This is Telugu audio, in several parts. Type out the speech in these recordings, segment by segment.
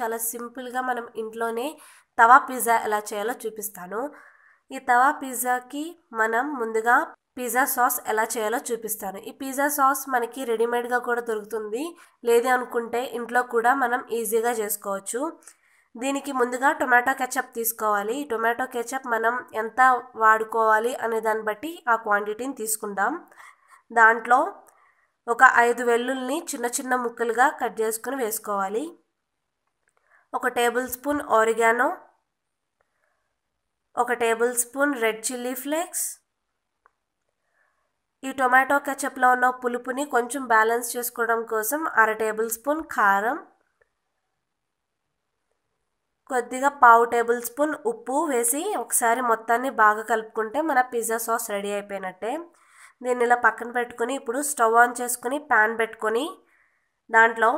చాలా సింపుల్గా మనం ఇంట్లోనే తవా పిజ్జా ఎలా చేయాలో చూపిస్తాను ఈ తవా పిజ్జాకి మనం ముందుగా పిజ్జా సాస్ ఎలా చేయాలో చూపిస్తాను ఈ పిజ్జా సాస్ మనకి రెడీమేడ్గా కూడా దొరుకుతుంది లేదు అనుకుంటే ఇంట్లో కూడా మనం ఈజీగా చేసుకోవచ్చు దీనికి ముందుగా టొమాటో కెచప్ తీసుకోవాలి టొమాటో కెచప్ మనం ఎంత వాడుకోవాలి అనే దాన్ని బట్టి ఆ క్వాంటిటీని తీసుకుందాం దాంట్లో ఒక ఐదు వెల్లుల్ని చిన్న చిన్న ముక్కలుగా కట్ చేసుకుని వేసుకోవాలి ఒక టేబుల్ స్పూన్ ఆరిగానో ఒక table spoon red chilli flakes ఈ టొమాటో కెచప్లో ఉన్న పులుపుని కొంచెం బ్యాలెన్స్ చేసుకోవడం కోసం అర టేబుల్ స్పూన్ కారం కొద్దిగా పావు టేబుల్ స్పూన్ ఉప్పు వేసి ఒకసారి మొత్తాన్ని బాగా కలుపుకుంటే మన పిజ్జా సాస్ రెడీ అయిపోయినట్టే దీన్ని ఇలా పక్కన పెట్టుకుని ఇప్పుడు స్టవ్ ఆన్ చేసుకుని ప్యాన్ పెట్టుకొని దాంట్లో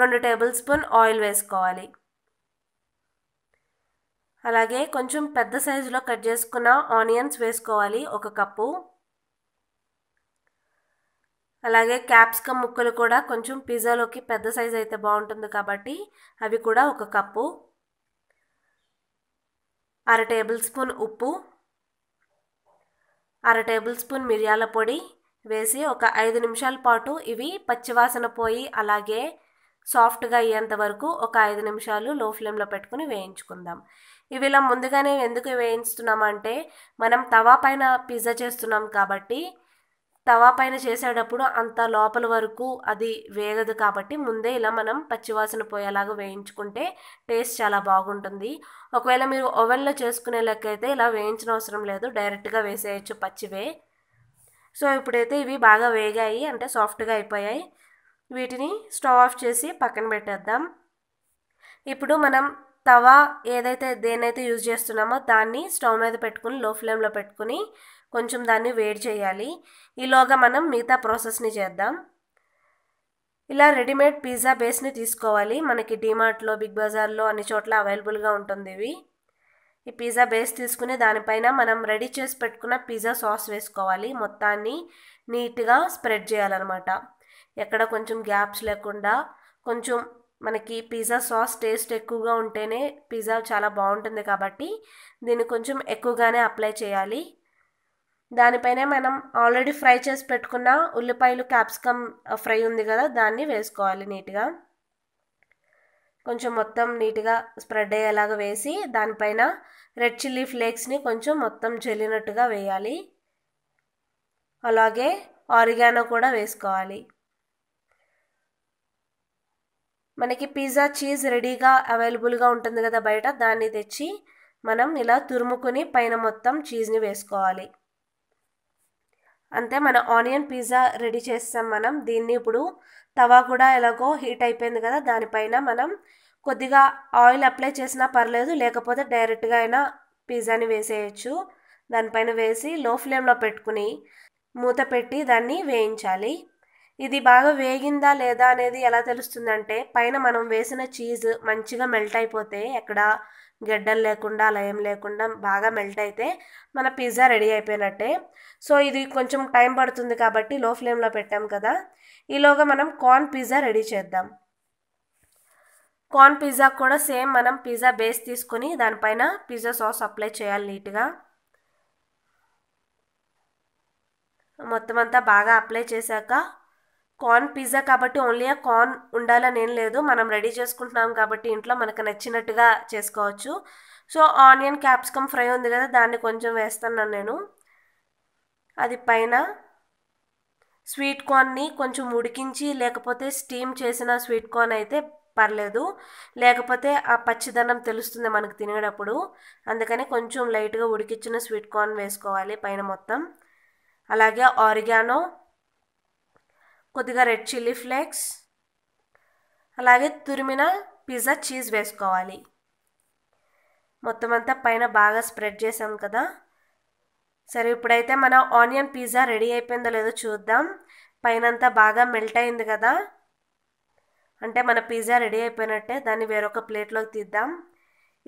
రెండు టేబుల్ స్పూన్ ఆయిల్ వేసుకోవాలి అలాగే కొంచెం పెద్ద సైజులో కట్ చేసుకున్న ఆనియన్స్ వేసుకోవాలి ఒక కప్పు అలాగే క్యాప్సికమ్ ముక్కలు కూడా కొంచెం పిజ్జాలోకి పెద్ద సైజ్ అయితే బాగుంటుంది కాబట్టి అవి కూడా ఒక కప్పు అర టేబుల్ స్పూన్ ఉప్పు అర టేబుల్ స్పూన్ మిరియాల పొడి వేసి ఒక ఐదు నిమిషాల పాటు ఇవి పచ్చివాసన పోయి అలాగే సాఫ్ట్గా అయ్యేంత వరకు ఒక ఐదు నిమిషాలు లో ఫ్లేమ్లో పెట్టుకుని వేయించుకుందాం ఇవి ఇలా ముందుగానే ఎందుకు వేయించుతున్నామంటే మనం తవా పైన పిజ్జా చేస్తున్నాం కాబట్టి తవా పైన చేసేటప్పుడు అంత లోపల వరకు అది వేగదు కాబట్టి ముందే ఇలా మనం పచ్చివాసన పోయేలాగా వేయించుకుంటే టేస్ట్ చాలా బాగుంటుంది ఒకవేళ మీరు ఓవెన్లో చేసుకునే అయితే ఇలా వేయించిన అవసరం లేదు డైరెక్ట్గా వేసేయచ్చు పచ్చివే సో ఇప్పుడైతే ఇవి బాగా వేగాయి అంటే సాఫ్ట్గా అయిపోయాయి వీటిని స్టవ్ ఆఫ్ చేసి పక్కన పెట్టేద్దాం ఇప్పుడు మనం తవా ఏదైతే దేనైతే యూజ్ చేస్తున్నామో దాన్ని స్టవ్ మీద పెట్టుకుని లో ఫ్లేమ్లో పెట్టుకుని కొంచెం దాన్ని వేడి చేయాలి ఈలోగా మనం మిగతా ప్రాసెస్ని చేద్దాం ఇలా రెడీమేడ్ పిజ్జా బేస్ని తీసుకోవాలి మనకి డిమార్ట్లో బిగ్ బజార్లో అన్ని చోట్ల అవైలబుల్గా ఉంటుంది ఇవి ఈ పిజ్జా బేస్ తీసుకుని దానిపైన మనం రెడీ చేసి పెట్టుకున్న పిజ్జా సాస్ వేసుకోవాలి మొత్తాన్ని నీట్గా స్ప్రెడ్ చేయాలన్నమాట ఎక్కడ కొంచెం గ్యాప్స్ లేకుండా కొంచెం మనకి పిజ్జా సాస్ టేస్ట్ ఎక్కువగా ఉంటేనే పిజ్జా చాలా బాగుంటుంది కాబట్టి దీన్ని కొంచెం ఎక్కువగానే అప్లై చేయాలి దానిపైన మనం ఆల్రెడీ ఫ్రై చేసి పెట్టుకున్న ఉల్లిపాయలు క్యాప్సికమ్ ఫ్రై ఉంది కదా దాన్ని వేసుకోవాలి నీట్గా కొంచెం మొత్తం నీట్గా స్ప్రెడ్ అయ్యేలాగా వేసి దానిపైన రెడ్ చిల్లీ ఫ్లేక్స్ని కొంచెం మొత్తం చెల్లినట్టుగా వేయాలి అలాగే ఆరిగానో కూడా వేసుకోవాలి మనకి పిజ్జా చీజ్ రెడీగా అవైలబుల్గా ఉంటుంది కదా బయట దాన్ని తెచ్చి మనం ఇలా తురుముకుని పైన మొత్తం చీజ్ని వేసుకోవాలి అంతే మన ఆనియన్ పిజ్జా రెడీ చేస్తాం మనం దీన్ని ఇప్పుడు తవా కూడా ఎలాగో హీట్ అయిపోయింది కదా దానిపైన మనం కొద్దిగా ఆయిల్ అప్లై చేసినా పర్లేదు లేకపోతే డైరెక్ట్గా అయినా పిజ్జాని వేసేయచ్చు దానిపైన వేసి లో ఫ్లేమ్లో పెట్టుకుని మూత పెట్టి దాన్ని వేయించాలి ఇది బాగా వేగిందా లేదా అనేది ఎలా తెలుస్తుందంటే పైన మనం వేసిన చీజ్ మంచిగా మెల్ట్ అయిపోతే ఎక్కడ గడ్డలు లేకుండా లయం లేకుండా బాగా మెల్ట్ అయితే మన పిజ్జా రెడీ అయిపోయినట్టే సో ఇది కొంచెం టైం పడుతుంది కాబట్టి లో ఫ్లేమ్లో పెట్టాం కదా ఈలోగా మనం కార్న్ పిజ్జా రెడీ చేద్దాం కార్న్ పిజ్జా కూడా సేమ్ మనం పిజ్జా బేస్ తీసుకొని దానిపైన పిజ్జా సాస్ అప్లై చేయాలి నీట్గా మొత్తం అంతా బాగా అప్లై చేశాక కార్న్ పిజ్జా కాబట్టి ఓన్లీ ఆ కార్న్ ఉండాలని ఏం లేదు మనం రెడీ చేసుకుంటున్నాం కాబట్టి ఇంట్లో మనకు నచ్చినట్టుగా చేసుకోవచ్చు సో ఆనియన్ క్యాప్సికమ్ ఫ్రై ఉంది కదా దాన్ని కొంచెం వేస్తున్నాను నేను అది పైన స్వీట్ కార్న్ని కొంచెం ఉడికించి లేకపోతే స్టీమ్ చేసిన స్వీట్ కార్న్ అయితే పర్లేదు లేకపోతే ఆ పచ్చిదనం తెలుస్తుంది మనకు తినేటప్పుడు అందుకని కొంచెం లైట్గా ఉడికించిన స్వీట్ కార్న్ వేసుకోవాలి పైన మొత్తం అలాగే ఆరిగానో కొద్దిగా రెడ్ చిల్లీ ఫ్లేక్స్ అలాగే తురిమిన పిజ్జా చీజ్ వేసుకోవాలి మొత్తం అంతా పైన బాగా స్ప్రెడ్ చేసాం కదా సరే ఇప్పుడైతే మన ఆనియన్ పిజ్జా రెడీ అయిపోయిందో లేదో చూద్దాం పైనంతా బాగా మెల్ట్ అయింది కదా అంటే మన పిజ్జా రెడీ అయిపోయినట్టే దాన్ని వేరొక ప్లేట్లోకి తీద్దాం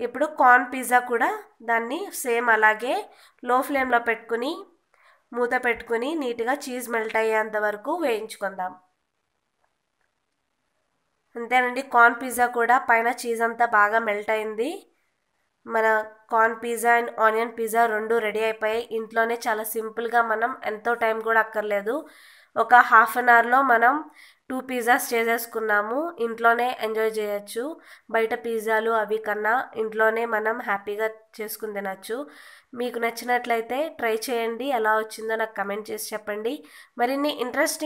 ఇప్పుడు కార్న్ పిజ్జా కూడా దాన్ని సేమ్ అలాగే లో ఫ్లేమ్లో పెట్టుకుని మూత పెట్టుకుని నీట్గా చీజ్ మెల్ట్ అయ్యేంత వరకు వేయించుకుందాం అంతేనండి కార్న్ పిజ్జా కూడా పైన చీజ్ అంతా బాగా మెల్ట్ అయింది మన corn pizza and onion pizza రెండు రెడీ అయిపోయాయి ఇంట్లోనే చాలా సింపుల్గా మనం ఎంతో టైం కూడా అక్కర్లేదు ఒక హాఫ్ అన్ అవర్లో మనం టూ పిజ్జాస్ చేసేసుకున్నాము ఇంట్లోనే ఎంజాయ్ చేయొచ్చు బయట పిజ్జాలు అవి కన్నా ఇంట్లోనే మనం హ్యాపీగా చేసుకుని తినచ్చు మీకు నచ్చినట్లయితే ట్రై చేయండి ఎలా వచ్చిందో నాకు కమెంట్ చేసి చెప్పండి మరిన్ని ఇంట్రెస్టింగ్